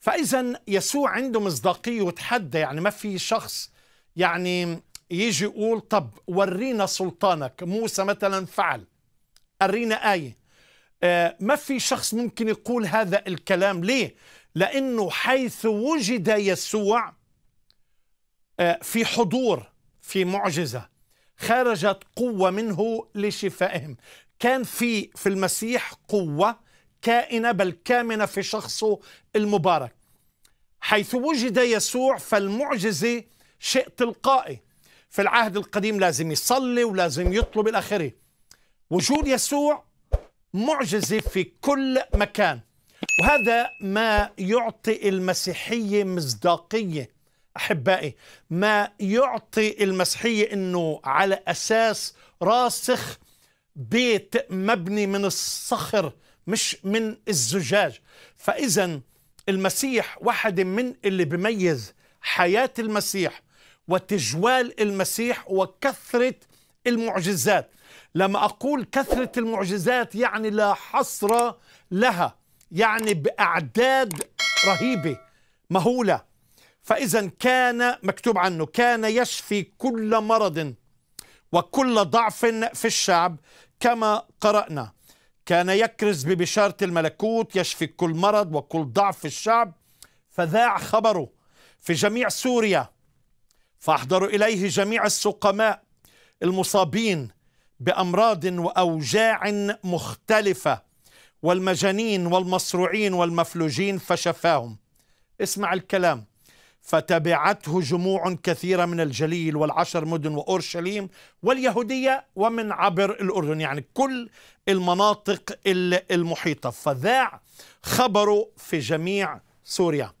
فاذا يسوع عنده مصداقيه وتحدى يعني ما في شخص يعني يجي يقول طب ورينا سلطانك موسى مثلا فعل أرينا آية آه ما في شخص ممكن يقول هذا الكلام ليه لأنه حيث وجد يسوع آه في حضور في معجزة خرجت قوة منه لشفائهم كان في في المسيح قوة كائنة بل كامنة في شخصه المبارك حيث وجد يسوع فالمعجزة شيء تلقائي في العهد القديم لازم يصلي ولازم يطلب إلى آخره وجود يسوع معجزة في كل مكان وهذا ما يعطي المسيحية مصداقية أحبائي ما يعطي المسيحية أنه على أساس راسخ بيت مبني من الصخر مش من الزجاج فإذا المسيح واحد من اللي بميز حياة المسيح وتجوال المسيح وكثرة المعجزات لما أقول كثرة المعجزات يعني لا حصر لها يعني بأعداد رهيبة مهولة فإذا كان مكتوب عنه كان يشفي كل مرض وكل ضعف في الشعب كما قرأنا كان يكرز ببشارة الملكوت يشفي كل مرض وكل ضعف في الشعب فذاع خبره في جميع سوريا فأحضروا إليه جميع السقماء المصابين بأمراض وأوجاع مختلفة والمجانين والمصروعين والمفلوجين فشفاهم اسمع الكلام فتبعته جموع كثيرة من الجليل والعشر مدن وأورشليم واليهودية ومن عبر الأردن يعني كل المناطق المحيطة فذاع خبره في جميع سوريا